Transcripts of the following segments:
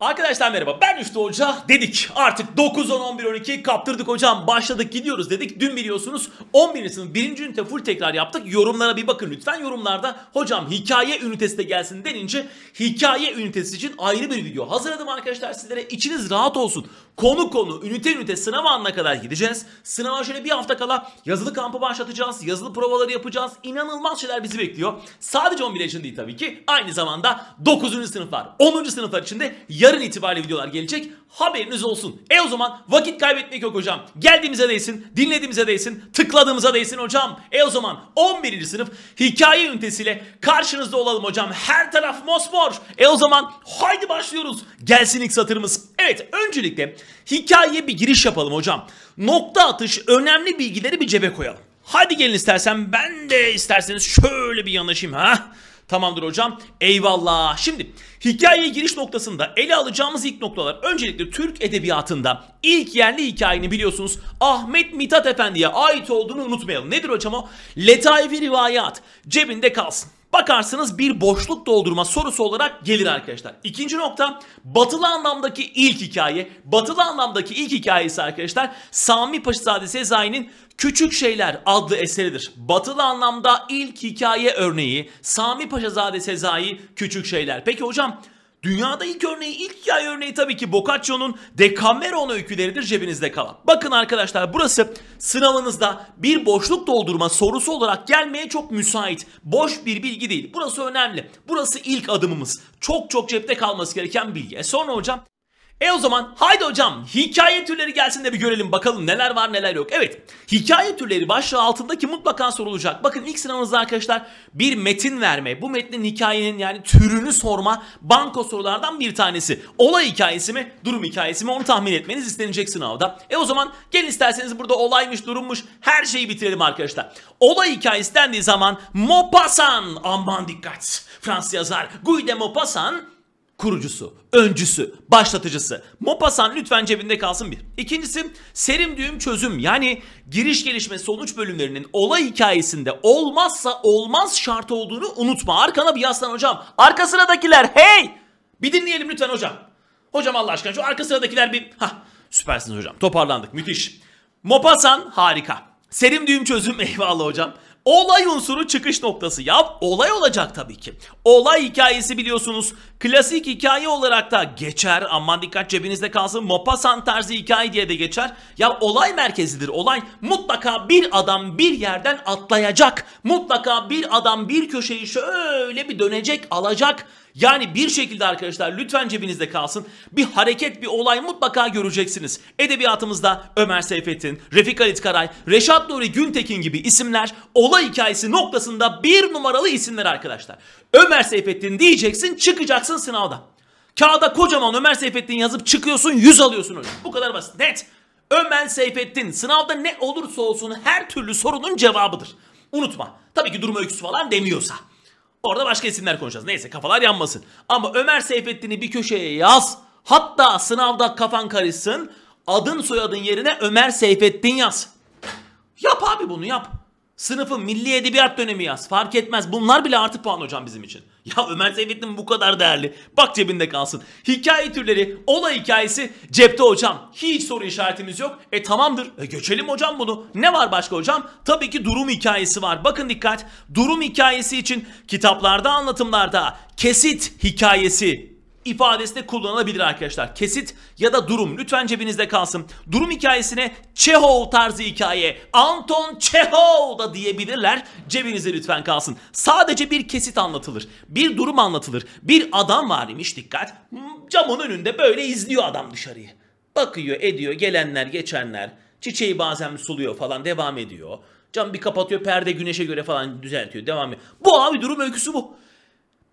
Arkadaşlar merhaba ben Üstü Hoca dedik artık 9, 10, 11, 12 kaptırdık hocam başladık gidiyoruz dedik. Dün biliyorsunuz 11. sınıf 1. ünite full tekrar yaptık yorumlara bir bakın lütfen yorumlarda hocam hikaye ünitesi de gelsin denince hikaye ünitesi için ayrı bir video hazırladım arkadaşlar sizlere içiniz rahat olsun. Konu konu, ünite ünite sınav anına kadar gideceğiz. Sınava şöyle bir hafta kala yazılı kampı başlatacağız. Yazılı provaları yapacağız. İnanılmaz şeyler bizi bekliyor. Sadece 11 yaşın değil tabii ki. Aynı zamanda 9. sınıflar, 10. sınıflar için de yarın itibariyle videolar gelecek. Haberiniz olsun. E o zaman vakit kaybetmek yok hocam. Geldiğimize değsin, dinlediğimize değsin, tıkladığımıza değsin hocam. E o zaman 11. sınıf hikaye ünitesiyle karşınızda olalım hocam. Her taraf mosmor. E o zaman haydi başlıyoruz. Gelsin ilk satırımız. Evet öncelikle Hikayeye bir giriş yapalım hocam. Nokta atış önemli bilgileri bir cebe koyalım. Hadi gelin istersen ben de isterseniz şöyle bir yanaşayım ha. Tamamdır hocam. Eyvallah. Şimdi hikayeye giriş noktasında ele alacağımız ilk noktalar. Öncelikle Türk edebiyatında ilk yerli hikayeni biliyorsunuz Ahmet Mithat Efendi'ye ait olduğunu unutmayalım. Nedir hocam o? Letaifi rivayat. Cebinde kalsın bakarsınız bir boşluk doldurma sorusu olarak gelir arkadaşlar. İkinci nokta batılı anlamdaki ilk hikaye. Batılı anlamdaki ilk hikayesi arkadaşlar Sami Paşazade Sezai'nin Küçük Şeyler adlı eseridir. Batılı anlamda ilk hikaye örneği Sami Paşazade Sezai Küçük Şeyler. Peki hocam Dünyada ilk örneği, ilk yay örneği tabii ki Boccaccio'nun Decameron öyküleridir cebinizde kalan. Bakın arkadaşlar burası sınavınızda bir boşluk doldurma sorusu olarak gelmeye çok müsait. Boş bir bilgi değil. Burası önemli. Burası ilk adımımız. Çok çok cepte kalması gereken bilgi. E sonra hocam e o zaman haydi hocam hikaye türleri gelsin de bir görelim bakalım neler var neler yok. Evet hikaye türleri başlığı altındaki mutlaka sorulacak. Bakın ilk sınavınızda arkadaşlar bir metin verme. Bu metnin hikayenin yani türünü sorma banko sorulardan bir tanesi. Olay hikayesi mi durum hikayesi mi onu tahmin etmeniz istenecek sınavda. E o zaman gel isterseniz burada olaymış durummuş her şeyi bitirelim arkadaşlar. Olay hikayesi dendiği zaman Maupassant aman dikkat Fransız yazar Guy de Maupassant kurucusu, öncüsü, başlatıcısı. Mopasan lütfen cebinde kalsın bir. İkincisi serim düğüm çözüm yani giriş gelişme sonuç bölümlerinin olay hikayesinde olmazsa olmaz şart olduğunu unutma. Arkana bir yaslan hocam. Arka sıradakiler hey! Bir dinleyelim lütfen hocam. Hocam Allah aşkına şu arka sıradakiler bir... Hah süpersiniz hocam toparlandık müthiş. Mopasan harika. Serim düğüm çözüm eyvallah hocam. Olay unsuru çıkış noktası ya olay olacak tabii ki. Olay hikayesi biliyorsunuz klasik hikaye olarak da geçer. Aman dikkat cebinizde kalsın. Mopasan tarzı hikaye diye de geçer. Ya olay merkezidir olay. Mutlaka bir adam bir yerden atlayacak. Mutlaka bir adam bir köşeyi şöyle bir dönecek alacak yani bir şekilde arkadaşlar lütfen cebinizde kalsın. Bir hareket, bir olay mutlaka göreceksiniz. Edebiyatımızda Ömer Seyfettin, Refik Halit Karay, Reşat Nuri Güntekin gibi isimler olay hikayesi noktasında bir numaralı isimler arkadaşlar. Ömer Seyfettin diyeceksin çıkacaksın sınavda. Kağıda kocaman Ömer Seyfettin yazıp çıkıyorsun 100 alıyorsun hocam. Bu kadar basit. Net. Ömer Seyfettin sınavda ne olursa olsun her türlü sorunun cevabıdır. Unutma. Tabii ki durum öyküsü falan demiyorsa. Orada başka isimler konuşacağız. Neyse kafalar yanmasın. Ama Ömer Seyfettin'i bir köşeye yaz. Hatta sınavda kafan karışsın. Adın soyadın yerine Ömer Seyfettin yaz. Yap abi bunu yap. Sınıfı milli edebiyat dönemi yaz. Fark etmez. Bunlar bile artı puan hocam bizim için. Ya Ömer Seyfettin bu kadar değerli. Bak cebinde kalsın. Hikaye türleri, olay hikayesi cepte hocam. Hiç soru işaretimiz yok. E tamamdır. E göçelim hocam bunu. Ne var başka hocam? Tabii ki durum hikayesi var. Bakın dikkat. Durum hikayesi için kitaplarda, anlatımlarda kesit hikayesi ifadesi de kullanılabilir arkadaşlar. Kesit ya da durum lütfen cebinizde kalsın. Durum hikayesine Çehov tarzı hikaye, Anton Çehov da diyebilirler. Cebinizde lütfen kalsın. Sadece bir kesit anlatılır. Bir durum anlatılır. Bir adam var imiş dikkat. Camın önünde böyle izliyor adam dışarıyı. Bakıyor ediyor gelenler geçenler. Çiçeği bazen suluyor falan devam ediyor. Cam bir kapatıyor perde güneşe göre falan düzeltiyor devam ediyor. Bu abi durum öyküsü bu.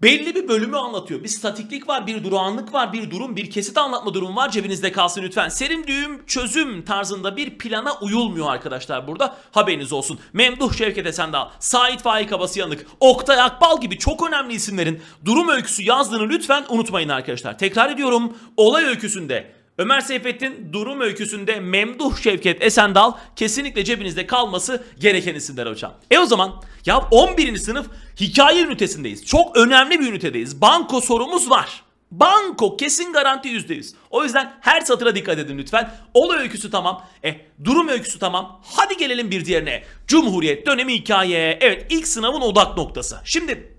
Belli bir bölümü anlatıyor. Bir statiklik var, bir durağanlık var, bir durum, bir kesit anlatma durum var. Cebinizde kalsın lütfen. Serim düğüm çözüm tarzında bir plana uyulmuyor arkadaşlar burada. Haberiniz olsun. Memduh Şevket Esendal, Sait Faik Abası Yanık, Oktay Akbal gibi çok önemli isimlerin durum öyküsü yazdığını lütfen unutmayın arkadaşlar. Tekrar ediyorum. Olay öyküsünde Ömer Seyfettin durum öyküsünde memduh Şevket Esendal kesinlikle cebinizde kalması gereken isimler hocam. E o zaman ya 11. sınıf hikaye ünitesindeyiz. Çok önemli bir ünitedeyiz. Banko sorumuz var. Banko kesin garanti %100. O yüzden her satıra dikkat edin lütfen. Olay öyküsü tamam. E, durum öyküsü tamam. Hadi gelelim bir diğerine. Cumhuriyet dönemi hikaye. Evet ilk sınavın odak noktası. Şimdi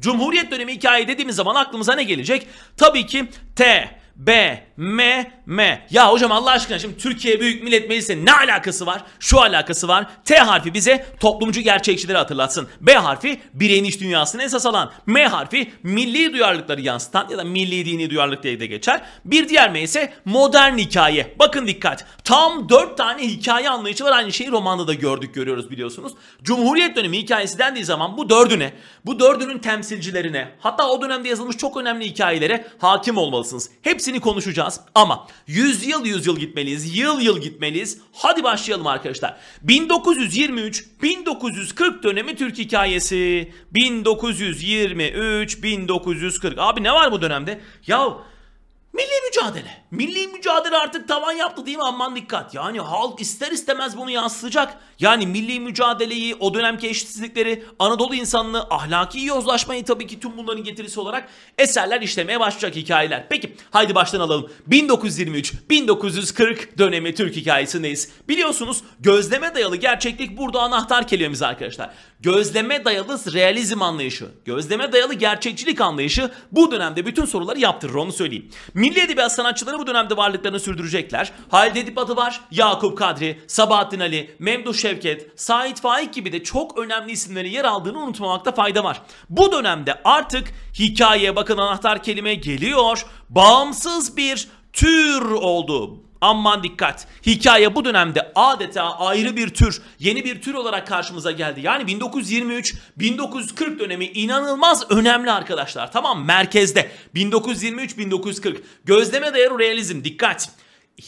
Cumhuriyet dönemi hikaye dediğimiz zaman aklımıza ne gelecek? Tabii ki T, B, M, M. Ya hocam Allah aşkına şimdi Türkiye Büyük Millet Meclisi'nin ne alakası var? Şu alakası var. T harfi bize toplumcu gerçekçileri hatırlatsın. B harfi bireyin iç dünyasını esas alan. M harfi milli duyarlılıkları yansıtan ya da milli dini duyarlılık diye de geçer. Bir diğer M ise modern hikaye. Bakın dikkat. Tam 4 tane hikaye anlayışı var. Aynı şeyi romanda da gördük görüyoruz biliyorsunuz. Cumhuriyet dönemi hikayesi dendiği zaman bu dördüne, bu dördünün temsilcilerine hatta o dönemde yazılmış çok önemli hikayelere hakim olmalısınız. Hepsini konuşacağız konuşacağız ama yüzyıl yüzyıl gitmeliyiz, yıl yıl gitmeliyiz. Hadi başlayalım arkadaşlar. 1923-1940 dönemi Türk hikayesi. 1923-1940. Abi ne var bu dönemde? Yahu Milli mücadele. Milli mücadele artık tavan yaptı değil mi aman dikkat. Yani halk ister istemez bunu yansıtacak. Yani milli mücadeleyi, o dönemki eşitsizlikleri, Anadolu insanlığı, ahlaki yozlaşmayı tabii ki tüm bunların getirisi olarak eserler işlemeye başlayacak hikayeler. Peki haydi baştan alalım. 1923-1940 dönemi Türk hikayesindeyiz. Biliyorsunuz gözleme dayalı gerçeklik burada anahtar kelimemiz arkadaşlar. Gözleme dayalı realizm anlayışı, gözleme dayalı gerçekçilik anlayışı bu dönemde bütün soruları yaptırır onu söyleyeyim. Milli edebiyat sanatçıları bu dönemde varlıklarını sürdürecekler. Halide Edip adı var. Yakup Kadri, Sabahattin Ali, Memduh Şevket, Sait Faik gibi de çok önemli isimlerin yer aldığını unutmamakta fayda var. Bu dönemde artık hikayeye bakın anahtar kelime geliyor. Bağımsız bir tür oldu. Aman dikkat. Hikaye bu dönemde adeta ayrı bir tür, yeni bir tür olarak karşımıza geldi. Yani 1923-1940 dönemi inanılmaz önemli arkadaşlar. Tamam merkezde 1923-1940. Gözleme dayalı realizm dikkat.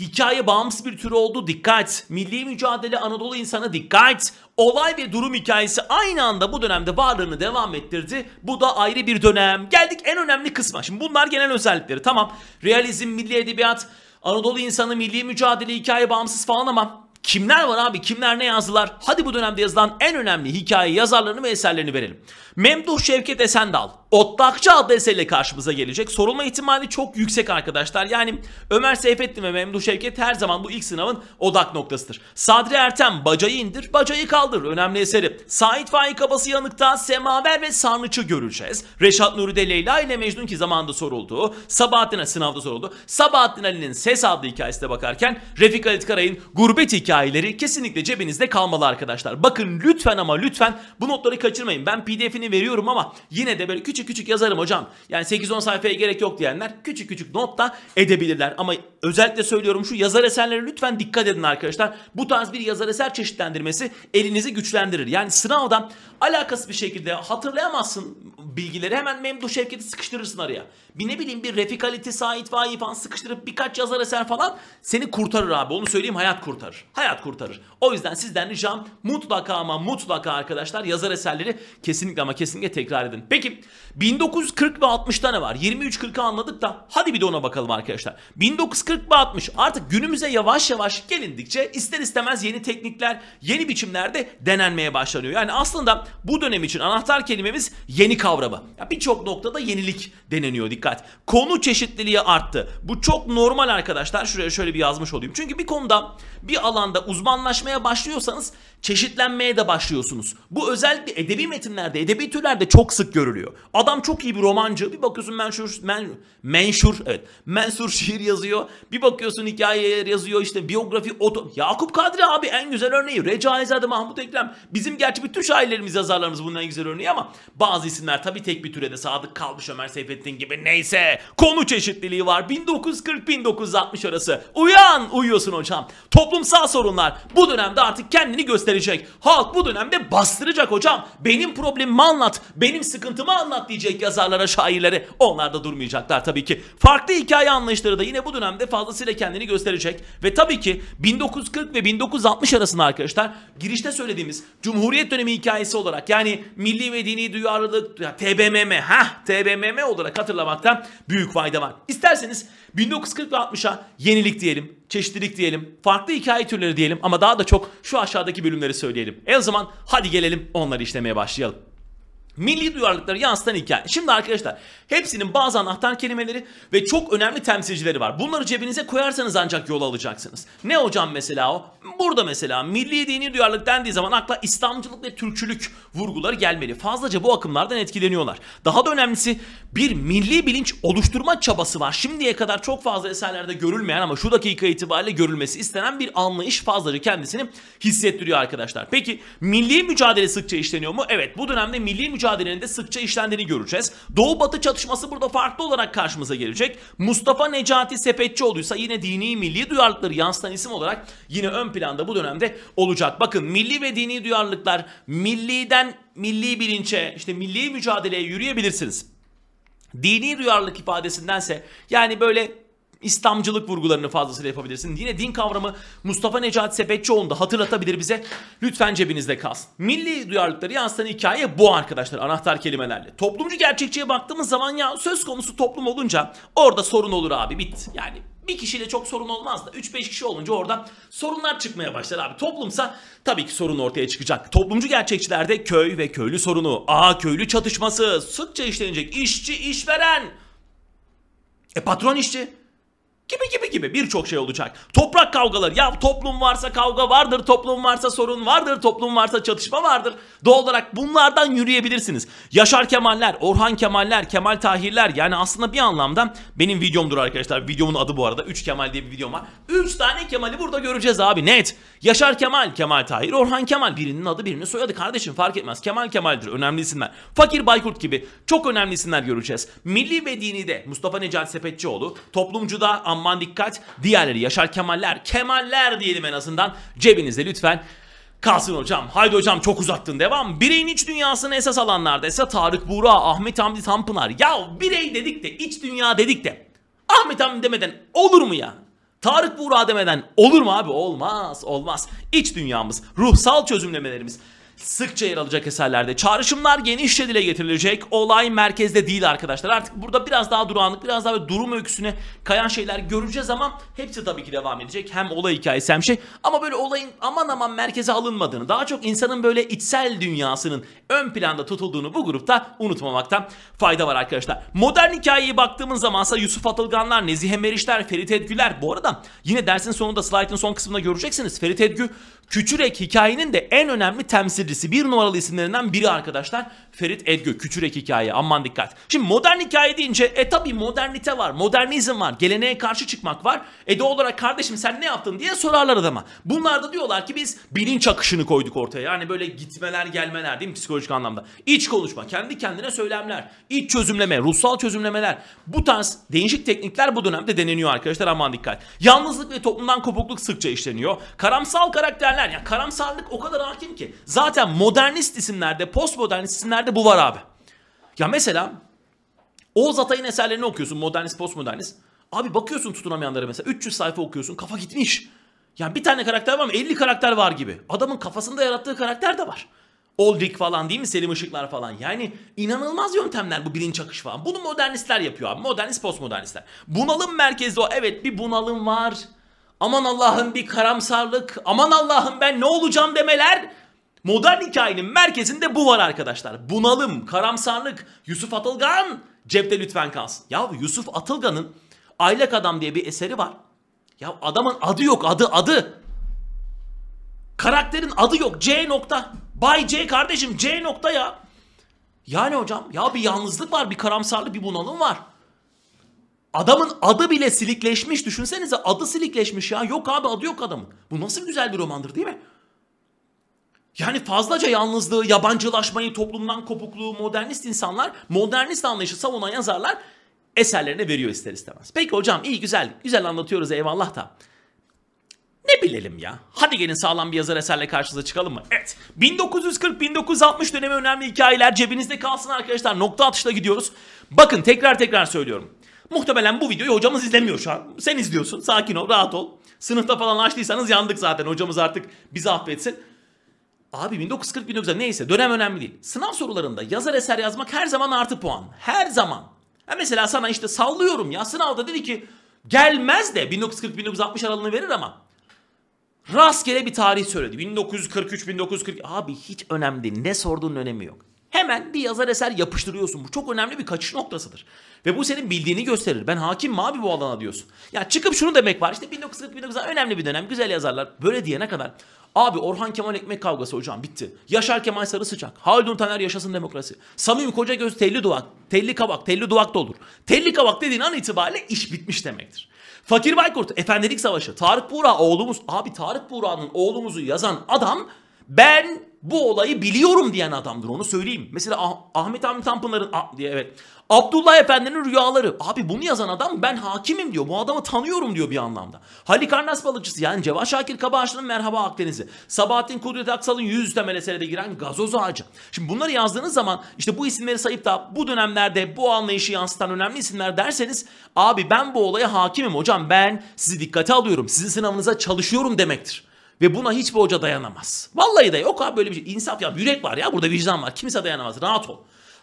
Hikaye bağımsız bir tür oldu dikkat. Milli mücadele Anadolu insanı dikkat. Olay ve durum hikayesi aynı anda bu dönemde varlığını devam ettirdi. Bu da ayrı bir dönem. Geldik en önemli kısma. Şimdi bunlar genel özellikleri tamam. Realizm, milli edebiyat, Anadolu insanı milli mücadele hikaye bağımsız falan ama kimler var abi kimler ne yazdılar? Hadi bu dönemde yazılan en önemli hikaye yazarlarını ve eserlerini verelim. Memduh Şevket Esendal Otlakçı adlı eserle karşımıza gelecek. Sorulma ihtimali çok yüksek arkadaşlar. Yani Ömer Seyfettin ve Memduh Şevket her zaman bu ilk sınavın odak noktasıdır. Sadri Ertem bacayı indir, bacayı kaldır. Önemli eseri. Sait Faik Abası Yanık'ta Semaver ve Sarnıç'ı göreceğiz. Reşat Nuri de Leyla ile Mecnun ki zamanında soruldu. Sabahattin Ali sınavda soruldu. Sabahattin Ali'nin Ses adlı hikayesine bakarken Refik Halit Karay'ın Gurbet hikayeleri kesinlikle cebinizde kalmalı arkadaşlar. Bakın lütfen ama lütfen bu notları kaçırmayın. Ben pdf'ini örneklerini veriyorum ama yine de böyle küçük küçük yazarım hocam. Yani 8-10 sayfaya gerek yok diyenler küçük küçük not da edebilirler. Ama özellikle söylüyorum şu yazar eserlere lütfen dikkat edin arkadaşlar. Bu tarz bir yazar eser çeşitlendirmesi elinizi güçlendirir. Yani sınavda alakası bir şekilde hatırlayamazsın bilgileri hemen Memduh Şevket'i sıkıştırırsın araya. Bir ne bileyim bir Refik Ali, Sait Faik falan sıkıştırıp birkaç yazar eser falan seni kurtarır abi. Onu söyleyeyim hayat kurtarır. Hayat kurtarır. O yüzden sizden ricam mutlaka ama mutlaka arkadaşlar yazar eserleri kesinlikle ama kesinlikle tekrar edin. Peki 1940 ve 60'ta ne var? 23-40'ı anladık da hadi bir de ona bakalım arkadaşlar. 1940 ve 60 artık günümüze yavaş yavaş gelindikçe ister istemez yeni teknikler, yeni biçimlerde denenmeye başlanıyor. Yani aslında bu dönem için anahtar kelimemiz yeni kavramı. Birçok noktada yenilik deneniyor dikkat. Konu çeşitliliği arttı. Bu çok normal arkadaşlar. Şuraya şöyle bir yazmış olayım. Çünkü bir konuda bir alanda uzmanlaşmaya başlıyorsanız çeşitlenmeye de başlıyorsunuz. Bu özellikle edebi metinlerde, edebi Edebi türlerde çok sık görülüyor. Adam çok iyi bir romancı. Bir bakıyorsun menşur, men, menşur evet. Mensur şiir yazıyor. Bir bakıyorsun hikaye yazıyor. işte biyografi, oto... Yakup Kadri abi en güzel örneği. Recaizade Mahmut Ekrem. Bizim gerçi bütün şairlerimiz, yazarlarımız bunun en güzel örneği ama bazı isimler tabii tek bir türede. Sadık Kalmış, Ömer Seyfettin gibi. Neyse. Konu çeşitliliği var. 1940-1960 arası. Uyan! Uyuyorsun hocam. Toplumsal sorunlar bu dönemde artık kendini gösterecek. Halk bu dönemde bastıracak hocam. Benim problemim mal anlat, benim sıkıntımı anlat diyecek yazarlara, şairlere. Onlar da durmayacaklar tabii ki. Farklı hikaye anlayışları da yine bu dönemde fazlasıyla kendini gösterecek. Ve tabii ki 1940 ve 1960 arasında arkadaşlar girişte söylediğimiz Cumhuriyet dönemi hikayesi olarak yani milli ve dini duyarlılık TBMM ha TBMM olarak hatırlamaktan büyük fayda var. İsterseniz 1940 ve 60'a yenilik diyelim, çeşitlilik diyelim, farklı hikaye türleri diyelim ama daha da çok şu aşağıdaki bölümleri söyleyelim. En o zaman hadi gelelim onları işlemeye başlayalım. Milli duyarlılıkları yansıtan hikaye. Şimdi arkadaşlar hepsinin bazı anahtar kelimeleri ve çok önemli temsilcileri var. Bunları cebinize koyarsanız ancak yol alacaksınız. Ne hocam mesela o? Burada mesela milli dini duyarlılık dendiği zaman akla İslamcılık ve Türkçülük vurguları gelmeli. Fazlaca bu akımlardan etkileniyorlar. Daha da önemlisi bir milli bilinç oluşturma çabası var. Şimdiye kadar çok fazla eserlerde görülmeyen ama şu dakika itibariyle görülmesi istenen bir anlayış fazlaca kendisini hissettiriyor arkadaşlar. Peki milli mücadele sıkça işleniyor mu? Evet bu dönemde milli mücadele mücadelenin de sıkça işlendiğini göreceğiz. Doğu Batı çatışması burada farklı olarak karşımıza gelecek. Mustafa Necati Sepetçioğlu ise yine dini milli duyarlılıkları yansıtan isim olarak yine ön planda bu dönemde olacak. Bakın milli ve dini duyarlılıklar milliden milli bilinçe işte milli mücadeleye yürüyebilirsiniz. Dini duyarlılık ifadesindense yani böyle İslamcılık vurgularını fazlasıyla yapabilirsin. Yine din kavramı Mustafa Necati Sepetçioğlu da hatırlatabilir bize. Lütfen cebinizde kalsın. Milli duyarlılıkları yansıtan hikaye bu arkadaşlar anahtar kelimelerle. Toplumcu gerçekçiye baktığımız zaman ya söz konusu toplum olunca orada sorun olur abi bit. Yani bir kişiyle çok sorun olmaz da 3-5 kişi olunca orada sorunlar çıkmaya başlar abi. Toplumsa tabii ki sorun ortaya çıkacak. Toplumcu gerçekçilerde köy ve köylü sorunu, a köylü çatışması, sıkça işlenecek işçi işveren. E patron işçi gibi gibi gibi birçok şey olacak. Toprak kavgaları ya toplum varsa kavga vardır, toplum varsa sorun vardır, toplum varsa çatışma vardır. Doğal olarak bunlardan yürüyebilirsiniz. Yaşar Kemaller, Orhan Kemaller, Kemal Tahirler yani aslında bir anlamda benim videomdur arkadaşlar. Videomun adı bu arada 3 Kemal diye bir videom var. 3 tane Kemal'i burada göreceğiz abi net. Yaşar Kemal, Kemal Tahir, Orhan Kemal birinin adı birinin soyadı kardeşim fark etmez. Kemal Kemal'dir önemli isimler. Fakir Baykurt gibi çok önemli isimler göreceğiz. Milli ve dini de Mustafa Necati Sepetçioğlu, toplumcuda aman dikkat. Diğerleri Yaşar Kemaller, Kemaller diyelim en azından. Cebinizde lütfen Kalsın hocam. Haydi hocam çok uzattın. Devam. Bireyin iç dünyasını esas alanlarda ise Tarık Buğra, Ahmet Hamdi Tanpınar. Ya birey dedik de iç dünya dedik de Ahmet Hamdi demeden olur mu ya? Tarık Buğra demeden olur mu abi? Olmaz olmaz. İç dünyamız, ruhsal çözümlemelerimiz, sıkça yer alacak eserlerde. Çağrışımlar genişçe dile getirilecek. Olay merkezde değil arkadaşlar. Artık burada biraz daha durağanlık, biraz daha durum öyküsüne kayan şeyler göreceğiz ama hepsi tabii ki devam edecek. Hem olay hikayesi hem şey. Ama böyle olayın aman aman merkeze alınmadığını, daha çok insanın böyle içsel dünyasının ön planda tutulduğunu bu grupta unutmamaktan fayda var arkadaşlar. Modern hikayeye baktığımız zamansa Yusuf Atılganlar, Nezihe Meriçler, Ferit Edgüler. Bu arada yine dersin sonunda slaytın son kısmında göreceksiniz. Ferit Edgü Küçürek hikayenin de en önemli temsil temsilcisi bir numaralı isimlerinden biri arkadaşlar. Ferit Edgö. Küçürek hikaye. Aman dikkat. Şimdi modern hikaye deyince e tabi modernite var. Modernizm var. Geleneğe karşı çıkmak var. E doğal olarak kardeşim sen ne yaptın diye sorarlar adama. Bunlar da diyorlar ki biz bilinç akışını koyduk ortaya. Yani böyle gitmeler gelmeler değil mi psikolojik anlamda. İç konuşma. Kendi kendine söylemler. iç çözümleme. Ruhsal çözümlemeler. Bu tarz değişik teknikler bu dönemde deneniyor arkadaşlar. Aman dikkat. Yalnızlık ve toplumdan kopukluk sıkça işleniyor. Karamsal karakterler. Yani karamsarlık o kadar hakim ki. Zaten Zaten modernist isimlerde, postmodernist isimlerde bu var abi. Ya mesela Oğuz Atay'ın eserlerini okuyorsun modernist, postmodernist. Abi bakıyorsun tutunamayanlara mesela 300 sayfa okuyorsun kafa gitmiş. Yani bir tane karakter var mı 50 karakter var gibi. Adamın kafasında yarattığı karakter de var. Oldrick falan değil mi? Selim Işıklar falan. Yani inanılmaz yöntemler bu bilinç akışı falan. Bunu modernistler yapıyor abi. Modernist postmodernistler. Bunalım merkezli o. Evet bir bunalım var. Aman Allah'ım bir karamsarlık. Aman Allah'ım ben ne olacağım demeler. Modern hikayenin merkezinde bu var arkadaşlar. Bunalım, karamsarlık, Yusuf Atılgan cepte lütfen kalsın. Ya Yusuf Atılgan'ın Aylak Adam diye bir eseri var. Ya adamın adı yok adı adı. Karakterin adı yok C nokta. Bay C kardeşim C nokta ya. Yani hocam ya bir yalnızlık var bir karamsarlık bir bunalım var. Adamın adı bile silikleşmiş düşünsenize adı silikleşmiş ya yok abi adı yok adamın. Bu nasıl güzel bir romandır değil mi? Yani fazlaca yalnızlığı, yabancılaşmayı, toplumdan kopukluğu, modernist insanlar, modernist anlayışı savunan yazarlar eserlerine veriyor ister istemez. Peki hocam iyi güzel, güzel anlatıyoruz eyvallah da. Ne bilelim ya. Hadi gelin sağlam bir yazar eserle karşınıza çıkalım mı? Evet. 1940-1960 dönemi önemli hikayeler cebinizde kalsın arkadaşlar. Nokta atışla gidiyoruz. Bakın tekrar tekrar söylüyorum. Muhtemelen bu videoyu hocamız izlemiyor şu an. Sen izliyorsun. Sakin ol, rahat ol. Sınıfta falan açtıysanız yandık zaten. Hocamız artık bizi affetsin. Abi 1940 1940 neyse dönem önemli değil. Sınav sorularında yazar eser yazmak her zaman artı puan. Her zaman. Ha mesela sana işte sallıyorum ya sınavda dedi ki gelmez de 1940-1960 aralığını verir ama rastgele bir tarih söyledi. 1943-1940 abi hiç önemli değil. Ne sorduğunun önemi yok. Hemen bir yazar eser yapıştırıyorsun. Bu çok önemli bir kaçış noktasıdır. Ve bu senin bildiğini gösterir. Ben hakim mi abi bu alana diyorsun. Ya çıkıp şunu demek var. İşte 1940-1960 önemli bir dönem. Güzel yazarlar. Böyle diyene kadar Abi Orhan Kemal ekmek kavgası hocam bitti. Yaşar Kemal Sarı Sıcak. Haldun Taner yaşasın demokrasi. Samim göz telli duvak. Telli kabak, Telli duvak da olur. Telli kabak dediğin an itibariyle iş bitmiş demektir. Fakir Baykurt, Efendilik Savaşı, Tarık Buğra oğlumuz. Abi Tarık Buğra'nın oğlumuzu yazan adam ben bu olayı biliyorum diyen adamdır onu söyleyeyim. Mesela ah Ahmet Hamdi Tanpınar'ın ah, diye evet. Abdullah Efendi'nin rüyaları. Abi bunu yazan adam ben hakimim diyor. Bu adamı tanıyorum diyor bir anlamda. Halikarnas balıkçısı yani Cevat Şakir Kabaşlı'nın Merhaba Akdeniz'i. Sabahattin Kudret Aksal'ın 100 temel eserede giren gazoz ağacı. Şimdi bunları yazdığınız zaman işte bu isimleri sayıp da bu dönemlerde bu anlayışı yansıtan önemli isimler derseniz abi ben bu olaya hakimim hocam ben sizi dikkate alıyorum. Sizin sınavınıza çalışıyorum demektir. Ve buna hiçbir hoca dayanamaz. Vallahi de yok abi böyle bir şey. İnsaf ya yürek var ya burada vicdan var. Kimse dayanamaz. Rahat ol.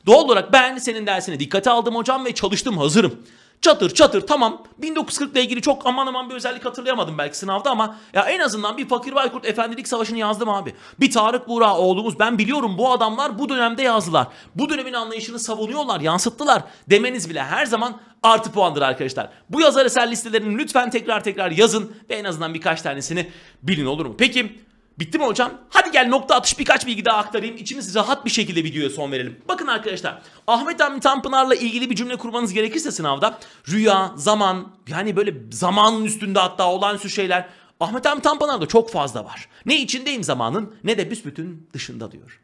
Doğal olarak ben senin dersine dikkate aldım hocam ve çalıştım hazırım çatır çatır tamam 1940 ile ilgili çok aman aman bir özellik hatırlayamadım belki sınavda ama ya en azından bir Fakir Baykurt Efendilik Savaşı'nı yazdım abi. Bir Tarık Buğra oğlumuz ben biliyorum bu adamlar bu dönemde yazdılar. Bu dönemin anlayışını savunuyorlar yansıttılar demeniz bile her zaman artı puandır arkadaşlar. Bu yazar eser listelerini lütfen tekrar tekrar yazın ve en azından birkaç tanesini bilin olur mu? Peki Bitti mi hocam? Hadi gel nokta atış birkaç bilgi daha aktarayım. İçimiz rahat bir şekilde videoya son verelim. Bakın arkadaşlar Ahmet Hamdi Tanpınar'la ilgili bir cümle kurmanız gerekirse sınavda rüya, zaman yani böyle zamanın üstünde hatta olan olağanüstü şeyler Ahmet Hamdi Tanpınar'da çok fazla var. Ne içindeyim zamanın ne de büsbütün dışında diyor.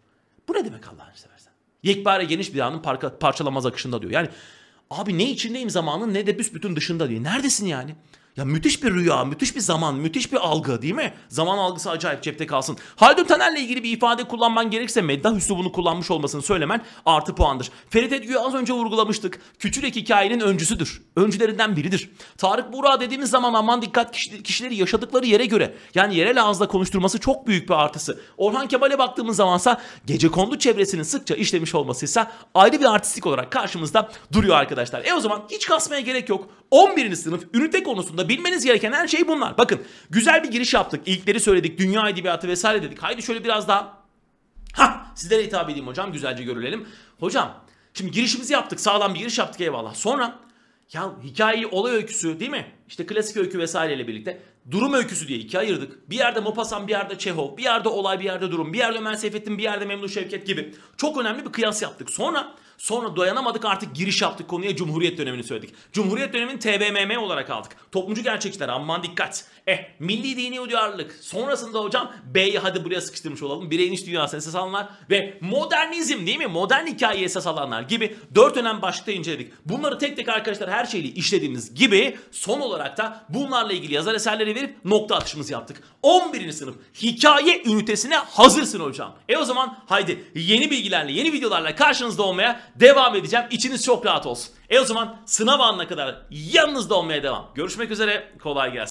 Bu ne demek Allah'ını seversen? Yekpare geniş bir anın parça, parçalamaz akışında diyor. Yani abi ne içindeyim zamanın ne de büsbütün dışında diyor. Neredesin yani? Ya müthiş bir rüya, müthiş bir zaman, müthiş bir algı değil mi? Zaman algısı acayip cepte kalsın. Haldun Taner'le ilgili bir ifade kullanman gerekirse meddah üslubunu kullanmış olmasını söylemen artı puandır. Ferit Edgü'yü az önce vurgulamıştık. Küçülek hikayenin öncüsüdür. Öncülerinden biridir. Tarık Buğra dediğimiz zaman aman dikkat kişileri yaşadıkları yere göre yani yerel ağızla konuşturması çok büyük bir artısı. Orhan Kemal'e baktığımız zamansa gece kondu çevresinin sıkça işlemiş olmasıysa ayrı bir artistik olarak karşımızda duruyor arkadaşlar. E o zaman hiç kasmaya gerek yok. 11. sınıf ünite konusunda da bilmeniz gereken her şey bunlar. Bakın güzel bir giriş yaptık. İlkleri söyledik. Dünya edebiyatı vesaire dedik. Haydi şöyle biraz daha ha sizlere hitap edeyim hocam. Güzelce görülelim. Hocam şimdi girişimizi yaptık. Sağlam bir giriş yaptık eyvallah. Sonra ya hikayeyi olay öyküsü değil mi? İşte klasik öykü vesaireyle birlikte durum öyküsü diye ikiye ayırdık. Bir yerde Mopasan, bir yerde Çehov, bir yerde olay, bir yerde durum, bir yerde Ömer Seyfettin, bir yerde Memnun Şevket gibi. Çok önemli bir kıyas yaptık. Sonra Sonra dayanamadık artık giriş yaptık konuya Cumhuriyet dönemini söyledik. Cumhuriyet dönemini TBMM olarak aldık. Toplumcu gerçekçiler aman dikkat. Eh milli dini uyarlılık. Sonrasında hocam B'yi hadi buraya sıkıştırmış olalım. Bireyin iç dünyası esas alanlar ve modernizm değil mi? Modern hikaye esas alanlar gibi dört önem başlıkta inceledik. Bunları tek tek arkadaşlar her şeyle işlediğimiz gibi son olarak da bunlarla ilgili yazar eserleri verip nokta atışımızı yaptık. 11. sınıf hikaye ünitesine hazırsın hocam. E o zaman haydi yeni bilgilerle yeni videolarla karşınızda olmaya devam edeceğim. İçiniz çok rahat olsun. E o zaman sınav anına kadar yanınızda olmaya devam. Görüşmek üzere. Kolay gelsin.